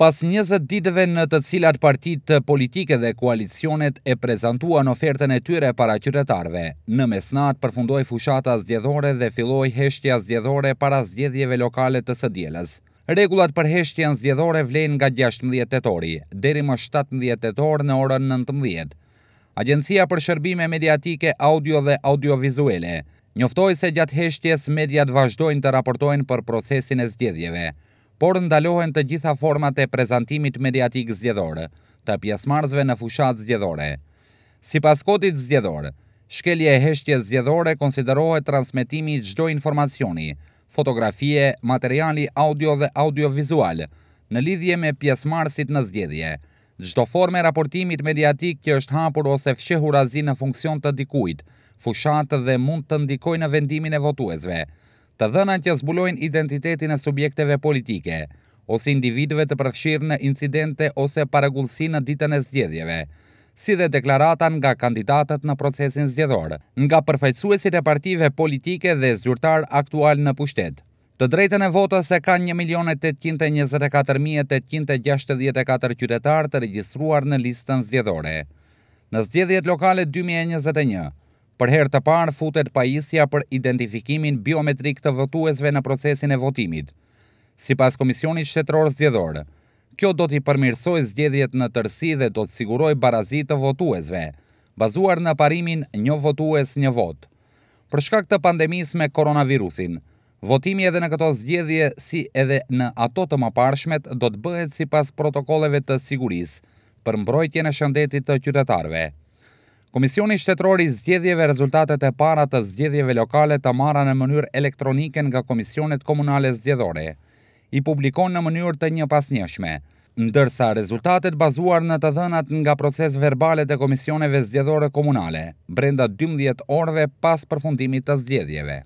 Pas njëzët ditëve në të cilat partit të politike dhe koalicionet e prezentuan oferten e tyre para qytetarve. Në mesnat përfundoj fushata zdjedhore dhe filloj heshtja zdjedhore para zdjedhjeve lokale të sëdjeles. Regullat për heshtja në zdjedhore vlen nga 16 tetori, deri më 17 tetor në orën 19 Agencia për shërbime mediatike audio dhe audio-vizuale. Njoftoj se gjatë heshtjes mediat vazhdojnë të raportojnë për procesin e zdjedhjeve por ndalohen të gjitha format e prezantimit mediatik zgjedhore të pjesmarzve në fushat zgjedhore. Si pas kodit zgjedhore, shkelje e heshtje zgjedhore konsiderohet transmitimi gjdo informacioni, fotografie, materiali audio dhe audio-vizual në lidhje me pjesmarsit në zgjedhje. Gjdo forme raportimit mediatik kjo është hapur ose fshehurazi në funksion të dikuit, fushat dhe mund të ndikoj në vendimin e votuezve, të dhëna që zbulojnë identitetin e subjekteve politike, ose individve të përfshirë në incidente ose paragullësi në ditën e zgjedhjeve, si dhe deklaratan nga kandidatët në procesin zgjedhor, nga përfajtsuesit e partive politike dhe zyrtar aktual në pushtet. Të drejten e votës e ka 1.824.864 qytetar të registruar në listën zgjedhore. Në zgjedhjet lokale 2021, Për herë të parë futet pajisja për identifikimin biometrik të votuesve në procesin e votimit. Si pas Komisionit Shtetror Zgjedorë, kjo do t'i përmirsoj zgjedhjet në tërsi dhe do të siguroj barazit të votuesve, bazuar në parimin një votues një vot. Për shkak të pandemis me koronavirusin, votimi edhe në këto zgjedhje si edhe në ato të më parshmet do të bëhet si pas protokolleve të siguris për mbrojtje në shëndetit të qytetarve. Komisioni shtetrori zgjedhjeve rezultatet e para të zgjedhjeve lokale të marra në mënyr elektronike nga Komisionet Komunale Zgjedhore. I publikon në mënyr të një pas njëshme, ndërsa rezultatet bazuar në të dhenat nga proces verbalet e Komisioneve Zgjedhore Komunale, brenda 12 orve pas përfundimit të zgjedhjeve.